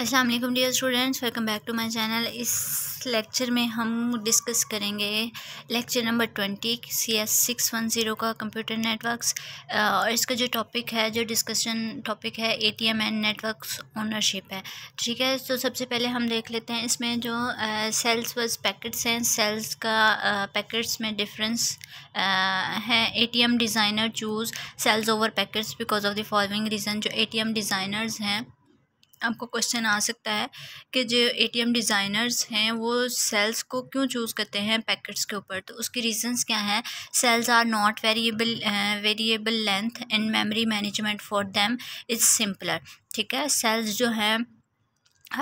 अस्सलाम वालेकुम dear students welcome back to my channel इस लेक्चर में हम डिस्कस करेंगे lecture number twenty C S six one zero का कंप्यूटर नेटवर्क्स और इसका जो टॉपिक है जो डिस्कशन टॉपिक है A T M and network ownership है ठीक है तो सबसे पहले हम देख लेते हैं इसमें जो सेल्स वर्स पैकेट्स हैं सेल्स का पैकेट्स में डिफरेंस है A T M designer choose cells over packets because of the following reason जो ए टी एम डिज़ाइनर्स हैं आपको क्वेश्चन आ सकता है कि जो एटीएम डिज़ाइनर्स हैं वो सेल्स को क्यों चूज़ करते हैं पैकेट्स के ऊपर तो उसकी रीजंस क्या हैं cells are not variable variable length and memory management for them is simpler ठीक है सेल्स जो हैं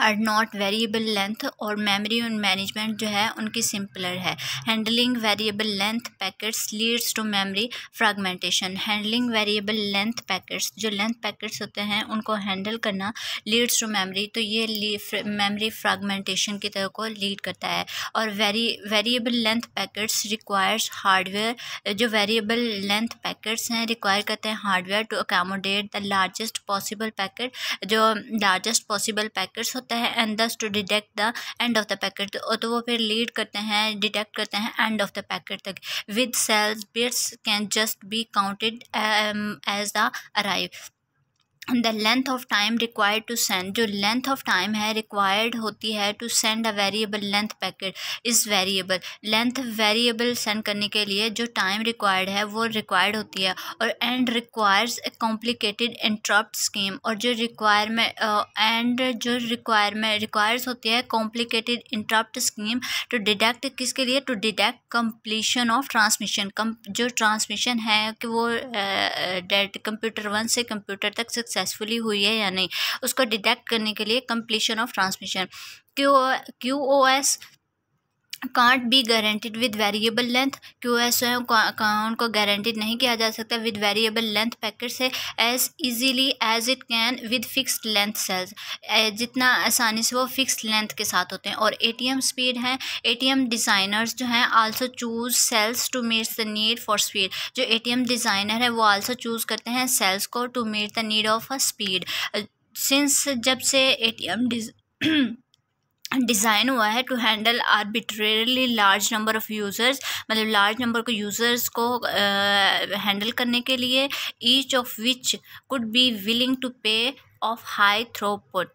आर नॉट वेरिएबल लेंथ और मेमोरी एंड मैनेजमेंट जो है उनकी सिंपलर है handling variable length packets leads to memory fragmentation handling variable length packets जो लेंथ पैकेट्स होते हैं उनको हैंडल करना लीड्स टू मेमोरी तो ये मेमोरी फ्रागमेंटेशन की तरह को लीड करता है और very variable length packets requires hardware जो वेरिएबल लेंथ पैकेट्स हैं रिक्वायर करते हैं hardware to accommodate the largest possible packet जो लार्जेस्ट पॉसिबल पैकेट्स होता है and thus to detect the end of the packet तो वो फिर लीड करते हैं डिटेक्ट करते हैं एंड ऑफ द पैकेट तक with cells bits can just be counted as the arrive the length of time required to send जो length of time है रिक्वायर्ड होती है to send a variable length packet इस variable length variable send करने के लिए जो time required है वो रिक्वायर्ड होती है और and requires a complicated interrupt scheme और जो रिक्वायरमेंट एंड जो रिक्वायरमेंट रिक्वायर्स होती है complicated interrupt scheme to detect किसके लिए to detect completion of transmission जो ट्रांसमिशन है कि वो कंप्यूटर वन से कंप्यूटर तक सक्सेसफुली हुई है या नहीं उसको डिटेक्ट करने के लिए completion of transmission Q Q O S can't be guaranteed with variable length Q S जो है काउंट को गारंटेड नहीं किया जा सकता विद वेरिएबल लेंथ पैकेट से as easily as it can with fixed length cells जितना आसानी से वो फिक्स्ड लेंथ के साथ होते हैं और एटीएम स्पीड हैं एटीएम डिज़ाइनर्स जो हैं also choose cells to meet the need for speed जो एम डिज़ाइनर है वो आल्सो चूज़ करते हैं सेल्स को to meet the need of a speed since जब से ए टी एम डिज़ाइन हुआ है to handle arbitrarily large number of users मतलब लार्ज नंबर को यूज़र्स को हैंडल uh, करने के लिए each of which could be willing to pay of high throughput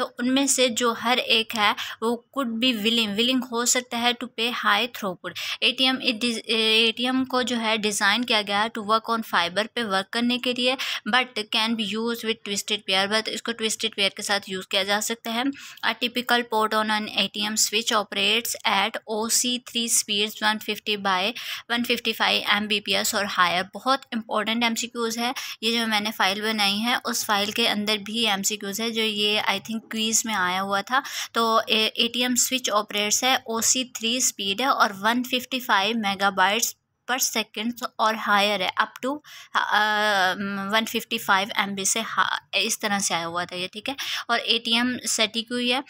तो उनमें से जो हर एक है वो कुड बी विलिंग विलिंग हो सकता है to pay high throughput A T M A T M को जो है डिज़ाइन किया गया है टू वर्क ऑन फाइबर पे वर्क करने के लिए but can be use with twisted pair but इसको ट्विस्टेड पेयर के साथ यूज़ किया जा सकता है a typical port on an A T M switch operates at O C three speeds one fifty by one fifty five M B P S और higher बहुत important M C Qs है ये जो मैंने फ़ाइल बनाई है उस file के अंदर भी एम सी क्यूज़ है जो ये आई थिंक क्वीज़ में आया हुआ था तो ए एम स्विच ऑपरेट्स है सी थ्री स्पीड है और one fifty five megabytes per second और हायर है up to one fifty five M B से इस तरह से आया हुआ था ये ठीक है और ए टी एम सटी हुई है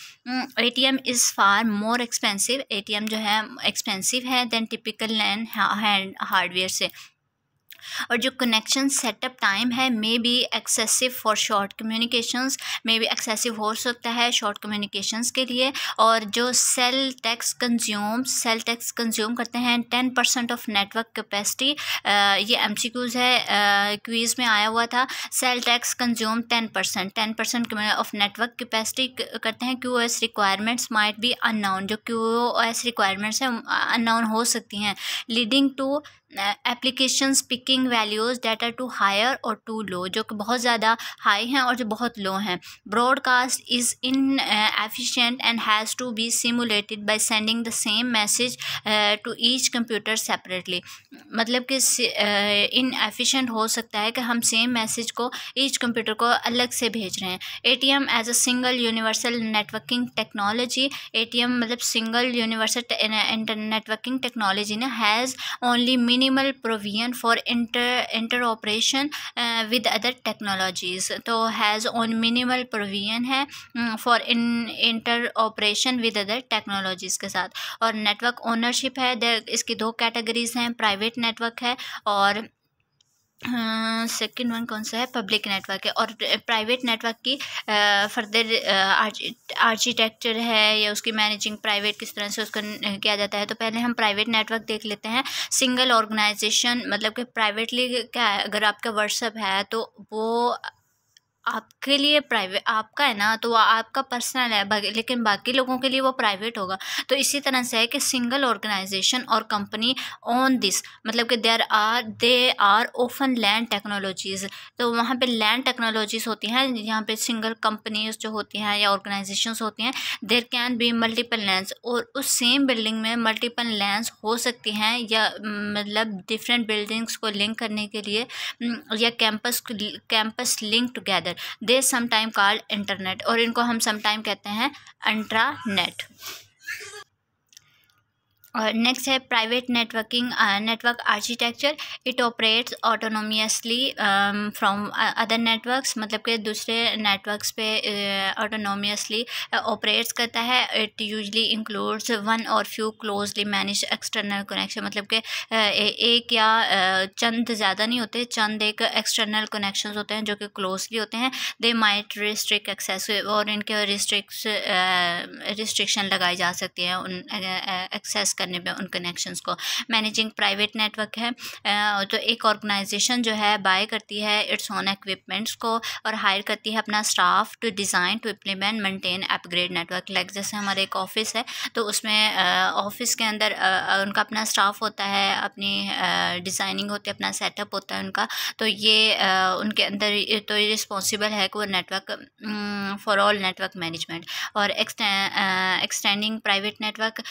A T M is far more expensive A T M जो है एक्सपेंसिव है दैन टिपिकल लैंड हार्डवेयर से और जो कनेक्शन सेटअप टाइम है may be excessive for short communications may be excessive हो सकता है शॉर्ट कम्युनिकेशंस के लिए और जो cell tax consume cell tax consume करते हैं ten percent of network capacity ये एम सी क्यूज़ है क्वीज़ में आया हुआ था cell tax consume ten percent ten percent of network capacity करते हैं Q S requirements might be unknown जो क्यू एस रिक्वायरमेंट्स हैं अननाउन हो सकती हैं leading to application picking values that are too higher और टू लो जो कि बहुत ज़्यादा हाई हैं और जो बहुत लो हैं broadcast is inefficient and has to be simulated by sending the same message to each computer separately मतलब कि इन एफिशेंट हो सकता है कि हम सेम मैसेज को ईच कंप्यूटर को अलग से भेज रहे हैं A T M as a single universal networking technology A T M मतलब सिंगल यूनिवर्सल नेटवर्किंग टेक्नोलॉजी ने has only mean minimal provision for inter interoperation with other technologies तो हैज़ ऑन मिनिमल प्रोविजन है for in interoperation with other technologies के साथ और network ownership है इसकी दो कैटेगरीज़ हैं प्राइवेट नेटवर्क है और सेकेंड हाँ, वन कौन सा है पब्लिक नेटवर्क है और प्राइवेट नेटवर्क की फर्दर आर्किटेक्चर है या उसकी मैनेजिंग प्राइवेट किस तरह से उसका किया जाता है तो पहले हम प्राइवेट नेटवर्क देख लेते हैं सिंगल ऑर्गेनाइजेशन मतलब कि प्राइवेटली क्या है अगर आपका व्हाट्सअप है तो वो आपके लिए प्राइवेट आपका है ना तो वो आपका पर्सनल है बाकी, लेकिन बाकी लोगों के लिए वो प्राइवेट होगा तो इसी तरह से है कि सिंगल ऑर्गेनाइजेशन और कंपनी ऑन दिस मतलब कि there are they are often LAN technologies तो वहाँ पे लैंड टेक्नोलॉजीज़ होती हैं यहाँ पे सिंगल कंपनीज जो होती हैं या ऑर्गेनाइजेशन होती हैं there can be multiple LAN और उस सेम बिल्डिंग में मल्टीपल लैंड हो सकती हैं या मतलब डिफरेंट बिल्डिंग्स को लिंक करने के लिए या campus campus link together other they समाइम कॉल्ड इंटरनेट और इनको हम समाइम कहते हैं इंट्रानेट और uh, नेक्स्ट है private networking network architecture it operates autonomously from other networks मतलब के दूसरे नेटवर्क्स पे ऑटोनोमियसली uh, ऑपरेट्स uh, करता है इट यूजली इंक्लूड्स वन और few closely manage external connection मतलब के एक या चंद ज़्यादा नहीं होते चंद एक एक्सटर्नल कनेक्शन होते हैं जो कि क्लोजली होते हैं दे माइट रिस्ट्रिक्ट एक्सेस और इनके रिस्ट्रिक्स रिस्ट्रिक्शन लगाई जा सकती है उन एक्सेस करने में उन कनेक्शंस को मैनेजिंग प्राइवेट नेटवर्क है तो एक ऑर्गेनाइजेशन जो है बाय करती है इट्स ऑन इक्विपमेंट्स को और हायर करती है अपना staff to design to implement maintain upgrade network like जैसे हमारे एक ऑफिस है तो उसमें ऑफिस के अंदर उनका अपना स्टाफ होता है अपनी डिज़ाइनिंग होती है अपना सेटअप होता है उनका तो ये उनके अंदर तो ये रिस्पॉन्सिबल है कि वो network for all network management और extending private network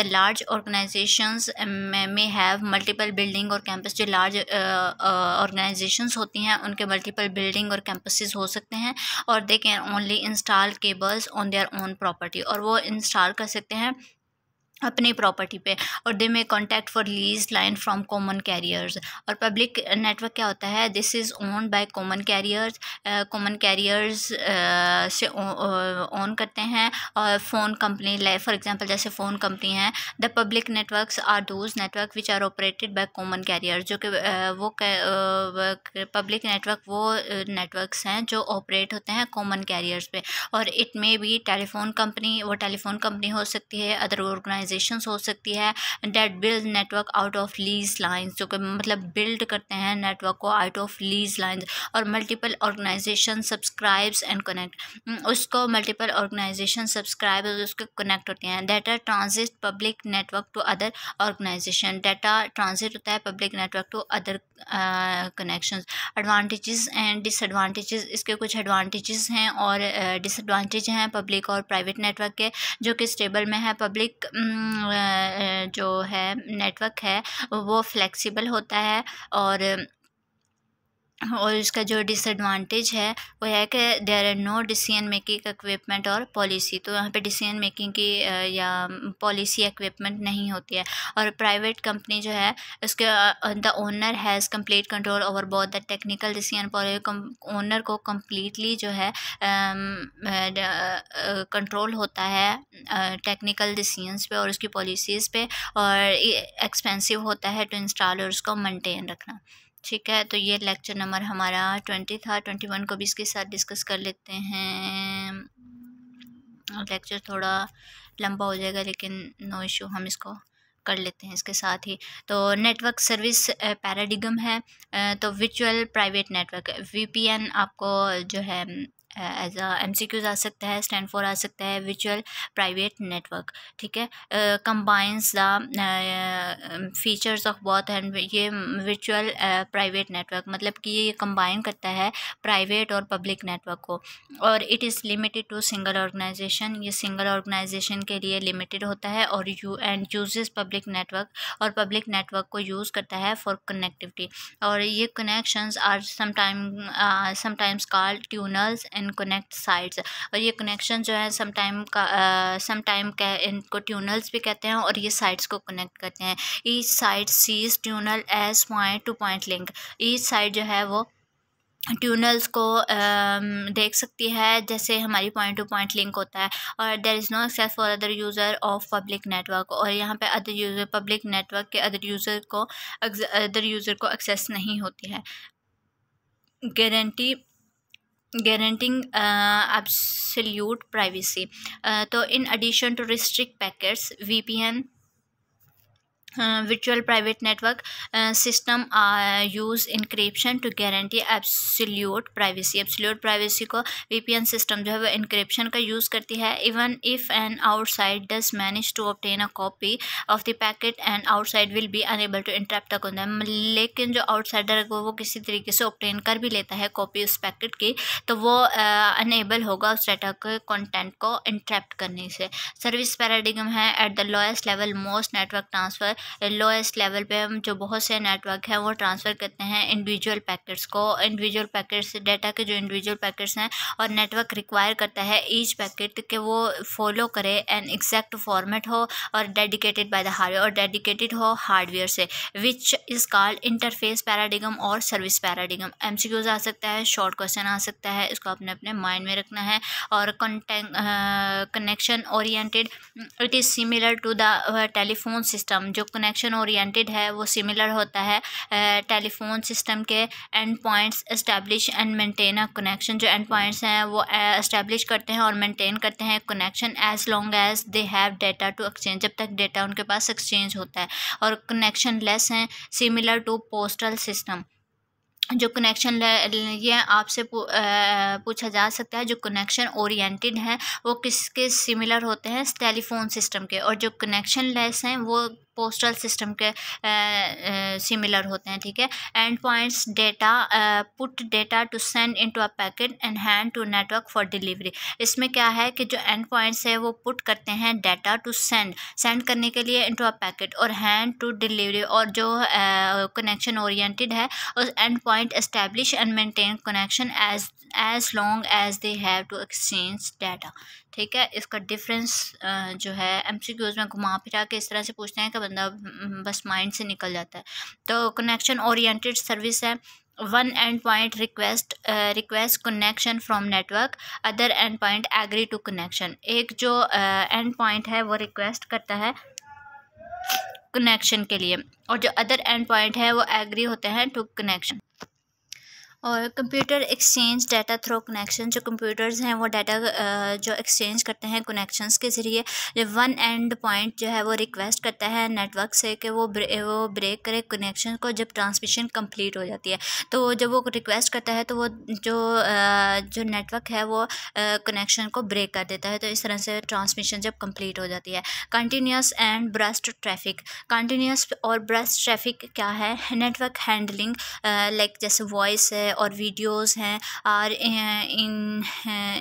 the large organization में हैव मल्टीपल बिल्डिंग और कैंपस जो लार्ज ऑर्गेनाइजेशन uh, uh, होती हैं उनके मल्टीपल बिल्डिंग और कैंपसेस हो सकते हैं और they can only install cables on their own property और वो इंस्टॉल कर सकते हैं अपने प्रॉपर्टी पे और they may contact for lease line from common carriers और पब्लिक नेटवर्क क्या होता है this is own by common carriers common carriers से ऑन uh, करते हैं और phone company like for example जैसे फ़ोन कंपनी है the public networks are those network which are operated by common carrier जो कि uh, वो पब्लिक uh, नेटवर्क वो uh, हैं जो ऑपरेट होते हैं कॉमन कैरियर्स पे और इट मे भी टेलीफोन कंपनी वो टेलीफोन कंपनी हो सकती है अदर ऑर्गनाइज ऑर्गेनाइजेशन हो सकती है that build network out of lease lines जो कि मतलब बिल्ड करते हैं नेटवर्क को आउट ऑफ लीज लाइन्स और multiple organization subscribes and connect उसको मल्टीपल ऑर्गेनाइजेशन सब्सक्राइब उसके कनेक्ट होते हैं data transit public network to other organization data transit होता है public network to other connections advantages and disadvantages इसके कुछ एडवांटेजेस हैं और डिसएडवांटेज हैं पब्लिक और प्राइवेट नेटवर्क के जो कि स्टेबल में है पब्लिक जो है नेटवर्क है वो फ्लेक्सिबल होता है और और इसका जो डिसएडवांटेज है वो है कि there are no decision making equipment और पॉलिसी तो यहाँ पे डिसीजन मेकिंग की या पॉलिसी इक्विपमेंट नहीं होती है और प्राइवेट कंपनी जो है उसके the owner has complete control over both the technical decision policy owner को कम्प्लीटली जो है कंट्रोल होता है टेक्निकल डिसीजनस पे और उसकी पॉलिसीज़ पे और एक्सपेंसिव होता है टू इंस्टॉल और उसको मेनटेन रखना ठीक है तो ये लेक्चर नंबर हमारा ट्वेंटी था ट्वेंटी वन को भी इसके साथ डिस्कस कर लेते हैं लेक्चर थोड़ा लंबा हो जाएगा लेकिन नो इशू हम इसको कर लेते हैं इसके साथ ही तो नेटवर्क सर्विस पैराडिगम है तो विचुअल प्राइवेट नेटवर्क वीपीएन आपको जो है एज एम सी क्यूज आ सकता है स्टैंड फोर आ सकता है विचुअल प्राइवेट नेटवर्क ठीक है combines the features of both and ये विचुअल प्राइवेट नेटवर्क मतलब कि ये कंबाइन करता है प्राइवेट और पब्लिक नेटवर्क को और it is limited to single organization ये सिंगल ऑर्गेनाइजेशन के लिए लिमिटेड होता है और you and use public network और पब्लिक नेटवर्क को यूज़ करता है फॉर कनेक्टिविटी और ये connection are sometimes sometimes called end end connect sides और ये कनेक्शन जो है समटाइम का समटाइम कह इनको ट्यूनल्स भी कहते हैं और ये साइड्स को कनेक्ट करते हैं each side sees tunnel as point to point link each side जो है वो ट्यूनल्स को देख सकती है जैसे हमारी पॉइंट टू पॉइंट लिंक होता है और there is no access for other user of public network और यहाँ पे अदर यूज़र पब्लिक नेटवर्क के अदर यूज़र को अदर यूज़र को एक्सेस नहीं होती है गारंटी गारंटिंग अब एब्सल्यूट प्राइवेसी तो in addition to restrict packets an Uh, virtual private network uh, system uh, use encryption to guarantee absolute privacy absolute privacy को VPN system जो है वो encryption का use करती है even if an outside does manage to obtain a copy of the packet and outside will be unable to interrupt the condom लेकिन जो outsider है वो किसी तरीके से obtain कर भी लेता है copy उस packet की तो वो unable होगा उस data के content को interrupt करने से service paradigm है at the lowest level most network transfer lowest level पे हम जो बहुत से नेटवर्क हैं वो ट्रांसफ़र करते हैं इंडिविजुअल पैकेट्स को इंडिविजुअल पैकेट्स डेटा के जो इंडिविजुअल पैकेट्स हैं और नेटवर्क रिक्वायर करता है ईच पैकेट के वो फॉलो करे एन एग्जैक्ट फॉर्मेट हो और डेडिकेटेड बाय द हार्डवेयर और डेडिकेटेड हो हार्डवेयर से which is called interface paradigm और सर्विस पैराडिगम एम आ सकता है शॉर्ट क्वेश्चन आ सकता है इसको अपने अपने माइंड में रखना है और connection oriented it is similar to the telephone system जो कनेक्शन ओरिएंटेड है वो सिमिलर होता है टेलीफोन सिस्टम के end points establish and maintain a connection जो एंड पॉइंट्स हैं वो इस्टेब्लिश करते हैं और मेंटेन करते हैं connection as long as they have data to exchange जब तक डेटा उनके पास एक्सचेंज होता है और कनेक्शन लेस हैं सिमिलर टू पोस्टल सिस्टम जो कनेक्शन ये आपसे पूछा जा सकता है जो कनेक्शन ओरिएंटेड हैं वो किसके सिमिलर होते हैं टेलीफोन सिस्टम के और जो कनेक्शन लेस हैं वो पोस्टल सिस्टम के सिमिलर होते हैं ठीक है end points data put data to send into a packet and hand to network for delivery इसमें क्या है कि जो एंड पॉइंट्स है वो पुट करते हैं डाटा टू सेंड सेंड करने के लिए इनटू अ पैकेट और हैंड टू डिलीवरी और जो कनेक्शन uh, ओरिएंटेड है उस end point establish and maintain connection as as long as they have to exchange data ठीक है इसका डिफरेंस जो है एम सी क्यूज़ में घुमा फिरा के इस तरह से पूछते हैं कि बंदा हम्म, बस माइंड से निकल जाता है तो कनेक्शन ओरिएंटेड सर्विस है one end point request request connection from network other end point agree to connection एक जो एंड uh, पॉइंट है वो रिक्वेस्ट करता है कनेक्शन के लिए और जो अदर एंड पॉइंट है वो एग्री होते हैं टू कनेक्शन और computer exchange data through connection जो कंप्यूटर्स हैं वो डाटा जो एक्सचेंज करते हैं कनेक्शंस के ज़रिए वन एंड पॉइंट जो है वो रिक्वेस्ट करता है नेटवर्क से कि वो ब्रे, वो ब्रेक करे कनेक्शन को जब ट्रांसमिशन कंप्लीट हो जाती है तो जब वो रिक्वेस्ट करता है तो वो जो जो नेटवर्क है वो कनेक्शन को ब्रेक कर देता है तो इस तरह से ट्रांसमिशन जब कम्प्लीट हो जाती है continuous and burst traffic continuous और ब्रस्ट ट्रैफिक क्या है नेटवर्क हैंडलिंग लाइक जैसे वॉइस है और वीडियोस हैं are in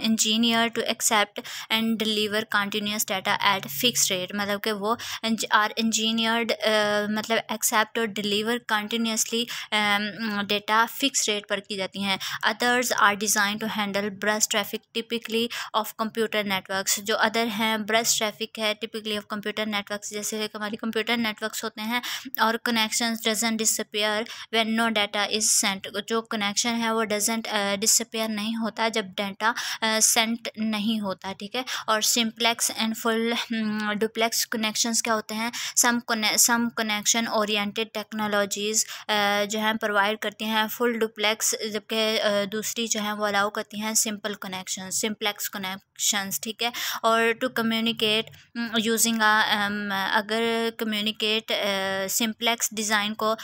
engineer to accept and deliver continuous data at fix rate मतलब कि वो आर इंजीनियर्ड uh, मतलब एक्सेप्ट और deliver continuously data fix rate पर की जाती हैं others are design to handle burst traffic typically of computer networks जो अदर हैं ब्रश ट्रैफिक है टिपिकली ऑफ कंप्यूटर नेटवर्क्स जैसे हमारे कंप्यूटर नेटवर्क्स होते हैं और connection doesn't disappear when no data is sent जो कनेक्शन कनेक्शन है वो डजेंट डिसपेयर uh, नहीं होता जब डाटा सेंट uh, नहीं होता ठीक है और simplex and full duplex connections क्या होते हैं some some connection oriented technologies जो हैं प्रोवाइड करती हैं फुल डुप्लेक्स जबकि uh, दूसरी जो है वो अलाउ करती हैं सिंपल कनेक्शन सिंप्लेक्स कनेक्शन ठीक है और टू कम्युनिकेट यूजिंग अगर कम्युनिकेट सिंप्लेक्स डिज़ाइन को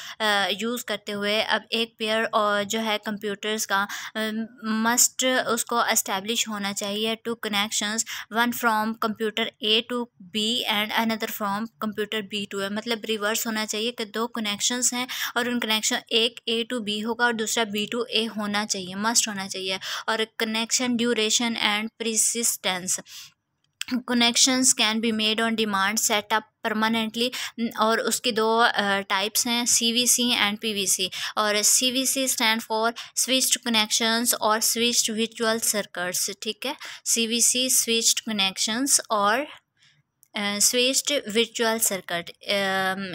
यूज़ करते हुए अब एक पेयर और जो है कंप्यूटर्स का मस्ट उसको इस्टेब्लिश होना चाहिए two connections one from computer A to B and another from computer B to है मतलब रिवर्स होना चाहिए कि दो कनेक्शंस हैं और उन कनेक्शन एक ए टू बी होगा और दूसरा बी टू ए होना चाहिए मस्ट होना चाहिए और connection duration and persistence connections can be made on demand setup permanently और उसकी दो टाइप्स हैं सी एंड पी और C V C stand for switched connections और स्विच्ड विचुअल सर्कट्स ठीक है C V C switched connections और स्विच्ड वर्चुअल सर्किट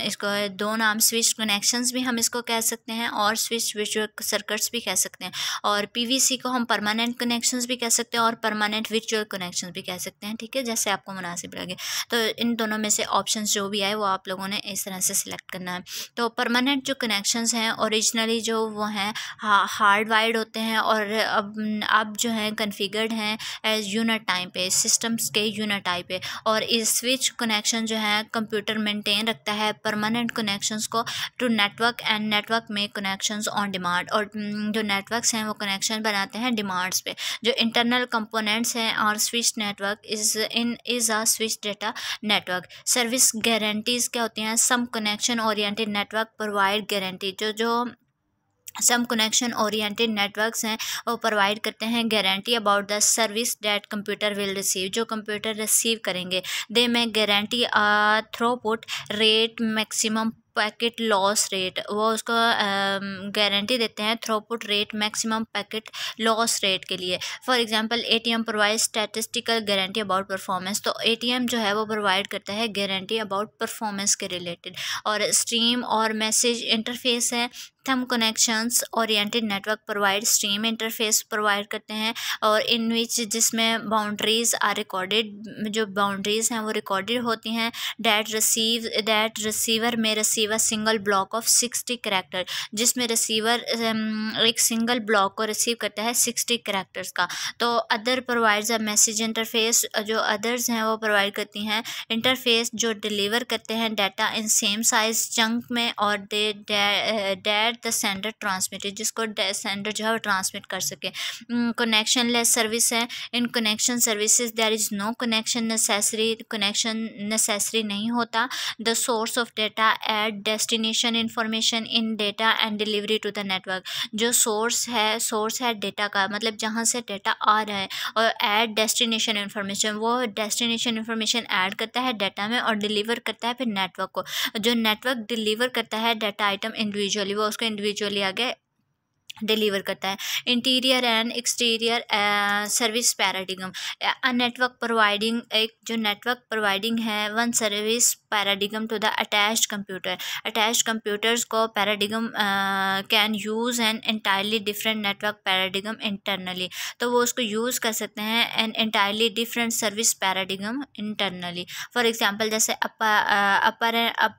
इसको दो नाम स्विच कनेक्शंस भी हम इसको कह सकते हैं और स्विच वर्चुअल सर्किट्स भी कह सकते हैं और पीवीसी को हम परमानेंट कनेक्शंस भी कह सकते हैं और परमानेंट वर्चुअल कनेक्शन भी कह सकते हैं ठीक है जैसे आपको मुनासिब लगे तो इन दोनों में से ऑप्शन जो भी आए वो आप लोगों ने इस तरह से सिलेक्ट करना है तो परमानेंट जो कनेक्शन हैं औरिजनली जो वो हैं हार्ड वायर्ड होते हैं और अब अब जो हैं कन्फिगर्ड हैं एज यूनिट टाइम पे सिस्टम्स के यूनिट टाइम पे और इस स्विच कनेक्शन जो है कंप्यूटर मेंटेन रखता है परमानेंट कनेक्शंस को टू नेटवर्क एंड नेटवर्क में कनेक्शंस ऑन डिमांड और हम्म, जो नेटवर्क्स हैं वो कनेक्शन बनाते हैं डिमांड्स पे जो इंटरनल कंपोनेंट्स हैं और switch network is in is a switch data network service guarantees क्या होती हैं some connection oriented network provide guarantee जो जो सम कनेक्शन ओरिएंटेड नेटवर्क्स हैं वो प्रोवाइड करते हैं guarantee about the service that computer will receive जो कंप्यूटर रिसीव करेंगे दे में guarantee throughput rate maximum packet loss rate वो उसको गारंटी um, देते हैं throughput rate maximum packet loss rate के लिए for example ATM provide statistical guarantee about performance तो एटीएम जो है वो प्रोवाइड करता है गारंटी अबाउट परफॉर्मेंस के रिलेटेड और स्ट्रीम और मैसेज इंटरफेस है them connections oriented network provide stream interface provide करते हैं और इन विच जिसमें बाउंड्रीज आर रिकॉर्डेड जो बाउंड्रीज हैं वो रिकॉर्डेड होती हैं डैट रिसीव डैट रिसीवर में receiver single block of sixty character जिसमें रिसीवर um, एक सिंगल ब्लॉक को रिसीव करता है सिक्सटी करेक्टर्स का तो other provide a message interface जो अदर्स हैं वो प्रोवाइड करती हैं इंटरफेस जो डिलीवर करते हैं data in same size chunk में और that that the sender transmitted जिसको सेंडर जो है वो ट्रांसमिट कर सके कनेक्शन लेस सर्विस है in connection services there is no connection necessary connection necessary नहीं होता the source of data at destination information in data and delivery to the network जो सोर्स है सोर्स है डेटा का मतलब जहाँ से डेटा आ रहा है और एट डेस्टिनेशन इंफॉर्मेशन वो डेस्टिनेशन इंफॉर्मेशन ऐड करता है डेटा में और डिलीवर करता है फिर नेटवर्क को जो नेटवर्क डिलीवर करता है डेटा आइटम इंडिविजुअली वो उसको उसको इंडिविजुअली आगे डिलीवर करता है interior and exterior service paradigm network providing एक जो नेटवर्क प्रोवाइडिंग है one service paradigm to the attached computer attached computers को paradigm can use an entirely different network paradigm internally तो वो उसको यूज़ कर सकते हैं an entirely different service paradigm internally for example जैसे upper upper uh,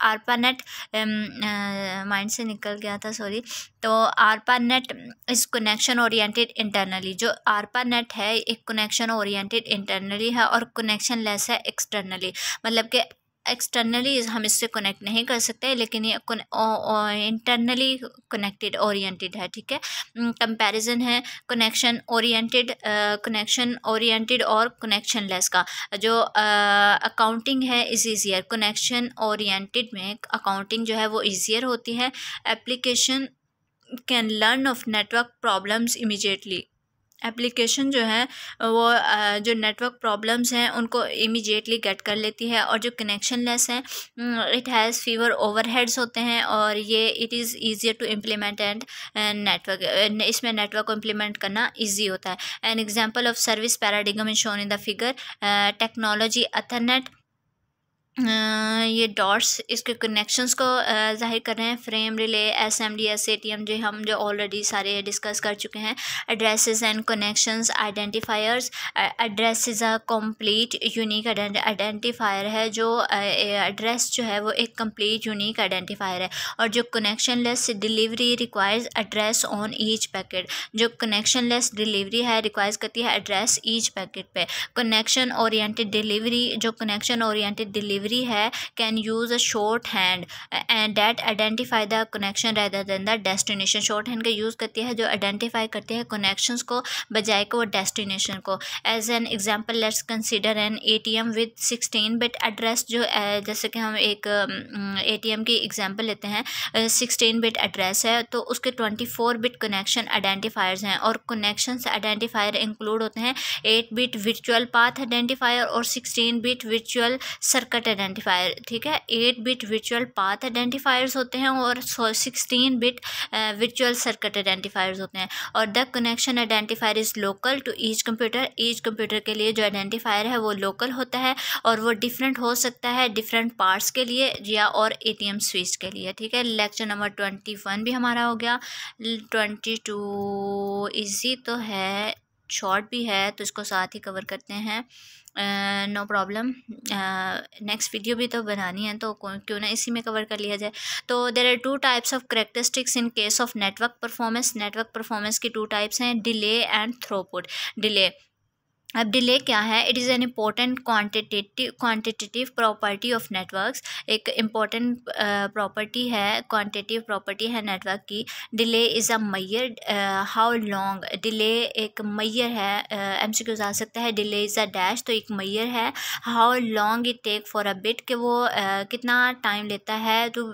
ARPANET mind से निकल गया था सॉरी तो ARPANET is connection oriented internally जो आरपा नेट है एक कनेक्शन ओरिएंटेड इंटरनली है और कनेक्शन लेस है एक्सटर्नली मतलब कि एक्सटर्नली हम इससे कनेक्ट नहीं कर सकते लेकिन ये इंटरनली कनेक्टेड ओरिएंटेड है ठीक है कंपैरिजन है कनेक्शन ओरिएंटेड कनेक्शन ओरिएंटेड और कनेक्शन लेस का जो अकाउंटिंग uh, है इज़ ईजियर कनेक्शन ओरिएंटेड में अकाउंटिंग जो है वो ईजियर होती है application can learn of network problems immediately application जो है वो जो नेटवर्क प्रॉब्लम्स हैं उनको इमीडिएटली गेट कर लेती है और जो कनेक्शन लेस हैं इट हैज़ फीवर ओवरहेड्स होते हैं और ये it is easier to implement and network इसमें नेटवर्क को इम्प्लीमेंट करना ईजी होता है an example of service paradigm in shown in the figure technology ethernet ये डॉट्स इसके कनेक्शंस को ज़ाहिर कर रहे हैं frame relay S M D S A T M जो हम जो ऑलरेडी सारे डिस्कस कर चुके हैं addresses and connections identifiers address is a complete unique identifier है जो एड्रेस जो है वो एक कंप्लीट यूनिक आइडेंटिफायर है और जो connectionless delivery requires address on each packet जो कनेक्शन लेस डिलीवरी है रिक्वायर्स करती है एड्रेस ईच पैकेट पर कनेक्शन ओरिएंटेड डिलीवरी जो कनेक्शन ओरिएंटेड डिलीवरी delivery है can use a short hand and that identify the connection rather than the destination short hand का use करती है जो identify करती है connections को बजाय को destination को as an example let's consider an ATM with 16 bit address जो जैसे कि हम एक ATM की example लेते हैं 16 bit address है तो उसके 24 bit connection identifiers हैं और connections identifier include होते हैं 8 bit virtual path identifier और 16 bit virtual circuit आइडेंटिफायर ठीक है एट बिट विचुअल पाथ आइडेंटिफायर्स होते हैं और सिक्सटीन बिट विचुअल सर्किट आइडेंटिफायर्स होते हैं और the connection identifier is local to each computer each computer के लिए जो आइडेंटिफायर है वो लोकल होता है और वो डिफरेंट हो सकता है डिफरेंट पार्ट्स के लिए या और ए टी एम स्विच के लिए ठीक है लेक्चर नंबर ट्वेंटी वन भी हमारा हो गया ट्वेंटी टू इजी तो है शॉर्ट भी है तो इसको साथ ही कवर करते हैं नो प्रॉब्लम नेक्स्ट वीडियो भी तो बनानी है तो क्यों ना इसी में कवर कर लिया जाए तो there are two types of characteristics in case of network performance network performance की टू टाइप्स हैं डिले एंड थ्रोपुट डिले अब डिले क्या है it is an important quantitative quantitative property of networks एक इम्पॉर्टेंट प्रॉपर्टी uh, है quantitative property है network की delay is a measure how long delay एक मैयर है एम सी क्यूज आ सकता है डिले इज़ अ डैश तो एक मैयर है how long it take for a bit कि वो uh, कितना टाइम लेता है to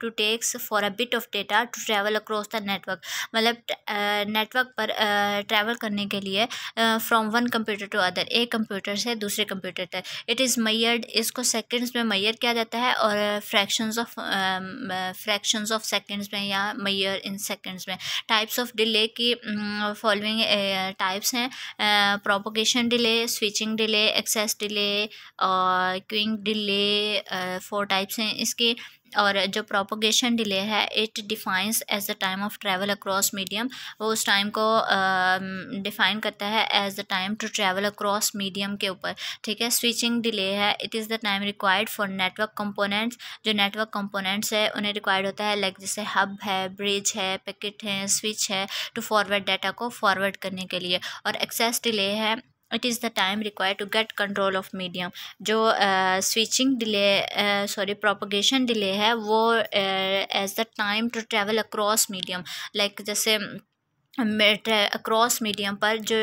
to takes for a bit of data to travel across the network मतलब नेटवर्क uh, पर ट्रैवल uh, करने के लिए from one computer computer to other एक कंप्यूटर से दूसरे कंप्यूटर तक इट इज़ मैयर्ड इसको सेकंड्स में मैयर किया जाता है और fractions of fractions of seconds में या मैयर इन सेकंड्स में टाइप्स ऑफ डिले की फॉलोइंग um, टाइप्स uh, हैं propagation delay switching delay access delay और क्विंग डिले फोर टाइप्स हैं इसकी और जो प्रोपोगेशन डिले है it defines as the time of travel across medium वो उस टाइम को डिफाइन करता है as the time to travel across medium के ऊपर ठीक है स्विचिंग डिले है it is the time required for network components जो नेटवर्क कंपोनेंट्स है उन्हें रिक्वायर्ड होता है लाइक जैसे हब है ब्रिज है पैकेट है स्विच है टू फॉरवर्ड डाटा को फॉरवर्ड करने के लिए और एक्सेस डिले है it is the time require to get control of medium जो switching delay sorry propagation delay है वो as the time to travel across medium like जैसे क्रॉस मीडियम पर जो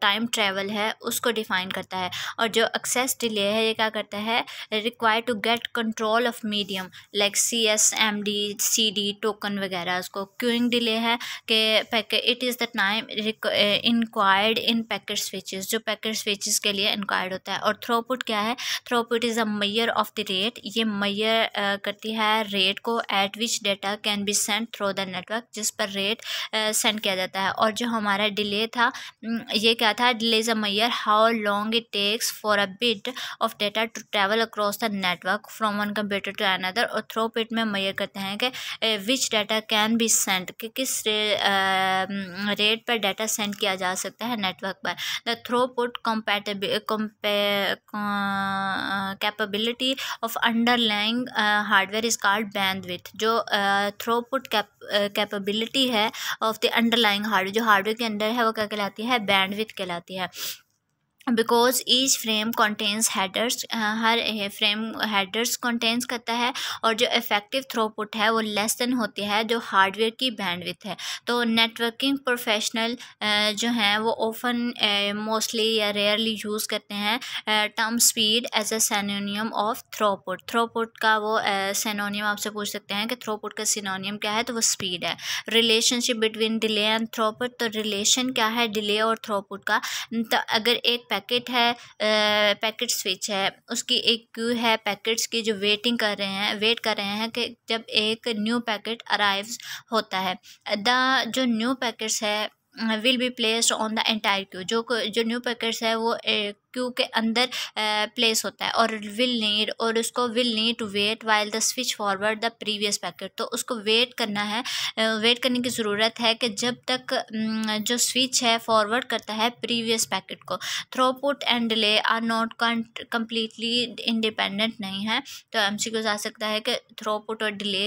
टाइम ट्रैवल है उसको डिफ़ाइन करता है और जो एक्सेस डिले है ये क्या करता है require to get control of medium like C S M D C D token वगैरह उसको क्यूइंग डिले है कि packet it is the time incurred in packet switches जो पैकेट स्विचेस के लिए इंक्वायर्ड होता है और थ्रोपुट क्या है throughput is a measure of the rate ये मैयर करती है रेट को at which data can be send through the network जिस पर रेट सेंड किया जाता है जाता है और जो हमारा डिले था ये क्या था delay is a measure how long it takes for a bit of data to travel across the network from one computer to another और थ्रो पिट में मैयर करते हैं कि which data can be send कि किस रे, आ, rate पर डाटा सेंड किया जा सकता है नेटवर्क पर the throughput capability of underlying hardware is called band जो थ्रो पुट कैपेबिलिटी है of the underline flying hardware जो हार्डवेयर के अंदर है वो क्या कहलाती है बैंडविथ कहलाती है because each frame contains headers हर फ्रेम हैडर्स कॉन्टेंस करता है और जो इफेक्टिव थ्रोपुट है वो लेस देन होती है जो हार्डवेयर की बैंडविथ है तो नेटवर्किंग प्रोफेशनल eh, जो हैं वो ओफन मोस्टली eh, या रेयरली यूज़ करते हैं term speed as a synonym of throughput throughput का वो सैनोनियम eh, आपसे पूछ सकते हैं कि थ्रोपुट का सिनोनियम क्या है तो वो स्पीड है relationship between delay and throughput तो रिलेशन क्या है डिले और थ्रोपुट का तो अगर एक पैकेट है पैकेट स्विच है उसकी एक क्यू है पैकेट्स की जो वेटिंग कर रहे हैं वेट कर रहे हैं कि जब एक न्यू पैकेट अराइव होता है द जो न्यू पैकेट्स है will be placed on the entire queue जो जो न्यू पैकेट्स है वो क्यू के अंदर प्लेस होता है और विल नीड और उसको will need to wait while the switch forward the previous packet तो उसको वेट करना है वेट करने की ज़रूरत है कि जब तक जो स्विच है फॉरवर्ड करता है प्रीवियस पैकेट को throughput and delay are not completely independent नहीं है तो एम सी आ सकता है कि थ्रोपुट और डिले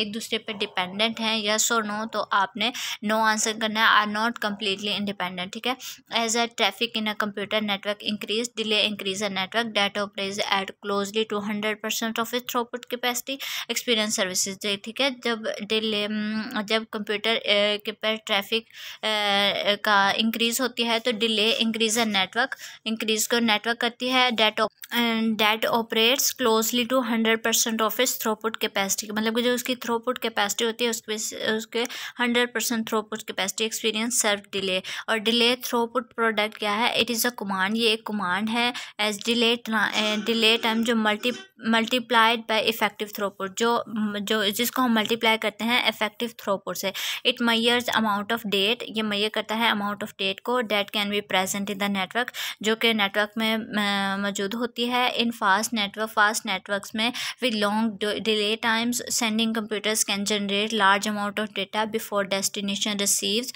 एक दूसरे पर डिपेंडेंट हैं यस और नो तो आपने नो आंसर करना है आर नॉट कम्प्लीटली इंडिपेंडेंट ठीक है as a traffic in a computer network network increase delay increase increase network network operates at closely to hundred percent of its throughput capacity experience services ठीक है जब delay जब computer के पर traffic का increase होती है तो डिले इंक्रीज नेटवर्क इंक्रीज को नेटवर्क करती है that that operates closely to hundred percent of its throughput capacity मतलब कि जो उसकी थ्रोपुट कैपेसिटी होती है उसके उसके hundred percent throughput capacity experience serve delay और डिले थ्रोपुट प्रोडक्ट क्या है इट इज़ अ कमांड ये ये एक कमांड है एज डिलेट डिले टाइम जो multi multiplied by effective throughput जो जो जिसको हम मल्टीप्लाई करते हैं इफेक्टिव थ्रोपुट से it measures amount of data ये मैयर करता है अमाउंट ऑफ डेट को data can be present in the network जो कि नेटवर्क में eh, मौजूद होती है in fast network fast networks में with long delay times sending computers can generate large amount of data before destination receives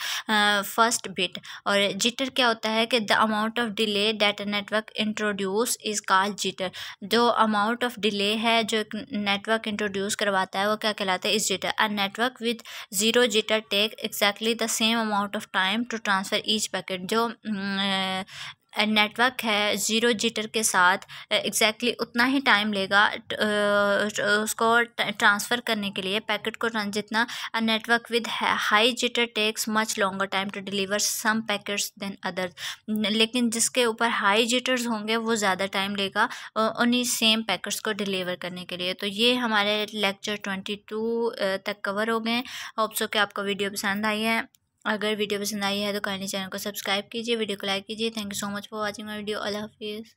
first bit और jitter क्या होता है कि the amount of delay data network introduce is call jitter जो amount of delay है जो एक network introduce करवाता है वो क्या कहलाता है is jitter a network with zero jitter take exactly the same amount of time to transfer each packet जो mm, नेटवर्क है ज़ीरो जिटर के साथ एग्जैक्टली उतना ही टाइम लेगा उसको ट्रांसफ़र करने के लिए पैकेट को जितना network with high jitter takes much longer time to deliver some packets than others लेकिन जिसके ऊपर हाई जिटर्स होंगे वो ज़्यादा टाइम लेगा उन्हीं सेम पैकेट्स को डिलीवर करने के लिए तो ये हमारे लेक्चर ट्वेंटी टू तक कवर हो गए होप्सो कि आपको वीडियो पसंद आई है अगर वीडियो पसंद आई है तो काइंडली चैनल को सब्सक्राइब कीजिए वीडियो को लाइक कीजिए thank you so much for watching my video अल्लाह हाफिज़